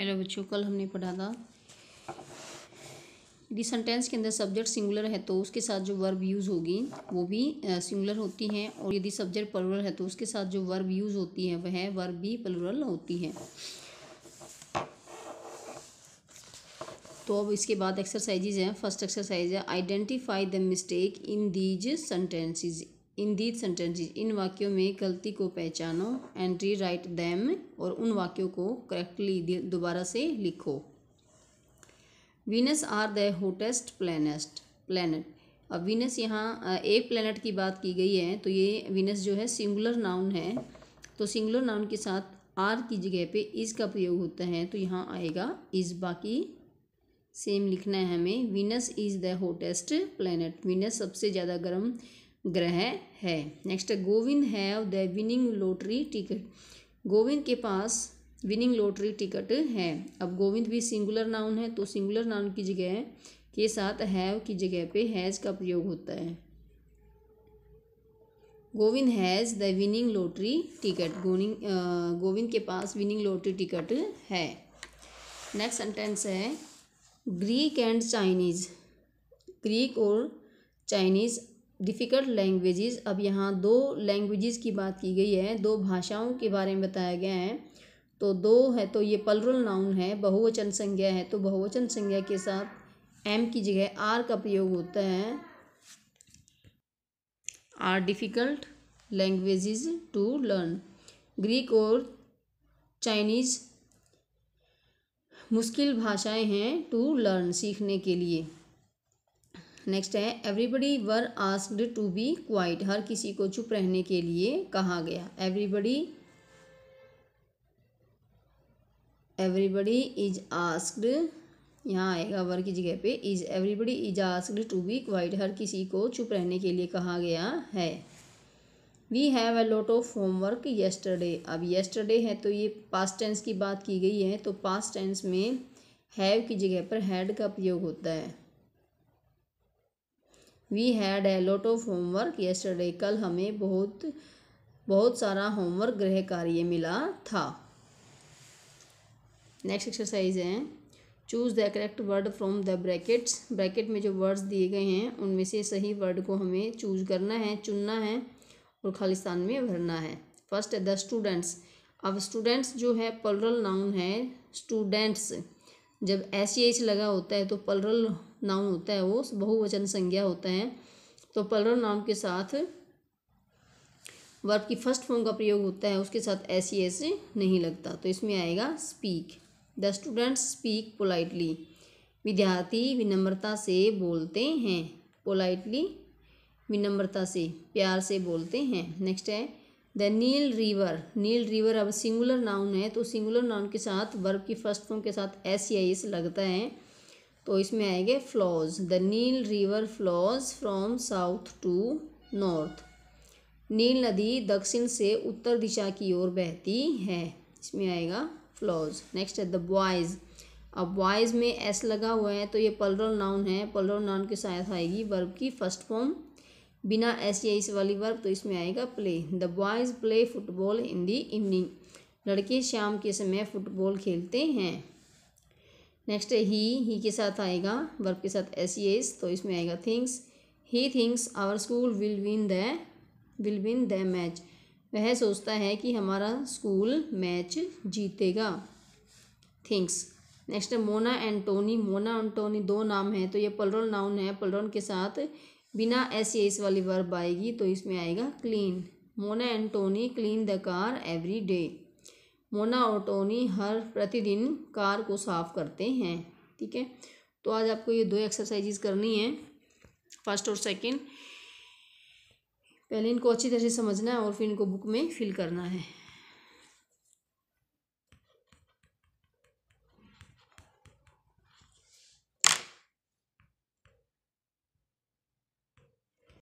hello बच्चों कल हमने पढ़ा था यदि सेंटेंस के अंदर सब्जेक्ट सिंगुलर है तो उसके साथ जो वर्ब यूज़ होगी वो भी सिंगुलर होती है और यदि सब्जेक्ट प्लुरल है तो उसके साथ जो वर्ब यूज़ होती है वह वर्ब भी प्लुरल होती है तो अब इसके बाद एक्सरसाइजेज हैं फर्स्ट एक्सरसाइज है identify the mistake in these sentences in these sentences इन वाक्यों में गलती को पहचानो एंड री राइट दैम और उन वाक्यों को करेक्टली दोबारा से लिखो Venus are the hottest planets planet अब वीनस यहाँ एक प्लानट की बात की गई है तो ये वीनस जो है सिंगुलर नाउन है तो सिंगुलर नाउन के साथ आर की जगह पे इज़ का प्रयोग होता है तो यहाँ आएगा इज़ बाकी सेम लिखना है हमें Venus is the hottest planet Venus सबसे ज़्यादा गर्म ग्रह है next Govind have the winning lottery ticket Govind के पास विनिंग लॉटरी टिकट है अब गोविंद भी सिंगुलर नाउन है तो सिंगुलर नाउन की जगह के साथ हैव की जगह पे हैज़ का प्रयोग होता है Govind has the winning lottery ticket Govind Govind के पास विनिंग लॉटरी टिकट है नेक्स्ट सेंटेंस है ग्रीक एंड चाइनीज़ ग्रीक और चाइनीज़ डिफ़िकल्ट लैंग्वेजेस अब यहाँ दो लैंग्वेजेस की बात की गई है दो भाषाओं के बारे में बताया गया है तो दो है तो ये पलरल नाउन है बहुवचन संज्ञा है तो बहुवचन संज्ञा के साथ एम की जगह आर का प्रयोग होता है are difficult languages to learn Greek और चाइनीज़ मुश्किल भाषाएं हैं टू लर्न सीखने के लिए नेक्स्ट है everybody were asked to be quiet हर किसी को चुप रहने के लिए कहा गया एवरीबडी एवरीबडी इज आस्क्ड यहाँ आएगा वर की जगह पे is everybody is asked to be quiet हर किसी को चुप रहने के लिए कहा गया है we have a lot of homework yesterday अब येस्टरडे है तो ये पास्ट टेंस की बात की गई है तो पास्ट टेंस में हैव की जगह पर हैड का प्रयोग होता है we had a lot of homework yesterday कल हमें बहुत बहुत सारा होमवर्क गृह कार्य मिला था नेक्स्ट एक्सरसाइज है choose the correct word from the brackets bracket में जो वर्ड्स दिए गए हैं उनमें से सही वर्ड को हमें चूज करना है चुनना है और खालिस्तान में भरना है फर्स्ट है द स्टूडेंट्स अब स्टूडेंट्स जो है पलरल नाउन है स्टूडेंट्स जब एस सी एच लगा होता है तो पलरल नाउन होता है वो बहुवचन संज्ञा होता है तो पलर नाउन के साथ वर्ब की फर्स्ट फॉर्म का प्रयोग होता है उसके साथ ऐसी ऐसे नहीं लगता तो इसमें आएगा speak the students speak politely विद्यार्थी विनम्रता से बोलते हैं पोलाइटली विनम्रता से प्यार से बोलते हैं नेक्स्ट है the Nile river Nile river अब सिंगुलर नाउन है तो सिंगुलर नाउन के साथ वर्ब की फर्स्ट फॉर्म के साथ एस या एस लगता है तो इसमें आएंगे flows the Nile river flows from south to north Nile नदी दक्षिण से उत्तर दिशा की ओर बहती है इसमें आएगा फ्लॉज नेक्स्ट है द बॉयज़ अब बॉयज़ में एस लगा हुआ है तो ये पलरल नाउन है पलरल नाउन के साथ आएगी वर्ब की फर्स्ट फॉर्म बिना एस या इस वाली वर्ब तो इसमें आएगा play the boys play football in the evening लड़के शाम के समय फुटबॉल खेलते हैं नेक्स्ट ही ही के साथ आएगा वर्ब के साथ एस ई एस तो इसमें आएगा thinks he thinks our school will win the will win the match वह सोचता है कि हमारा स्कूल मैच जीतेगा thinks next Mona and Tony Mona and Tony दो नाम हैं तो ये पलरोन नाउन है पलरोन के साथ बिना एस एस वाली वर्ब आएगी तो इसमें आएगा clean Mona and Tony clean the car every day मोना और टोनी हर प्रतिदिन कार को साफ करते हैं ठीक है तो आज आपको ये दो एक्सरसाइजेज करनी है फर्स्ट और सेकेंड पहले इनको अच्छी तरह से समझना है और फिर इनको बुक में फिल करना है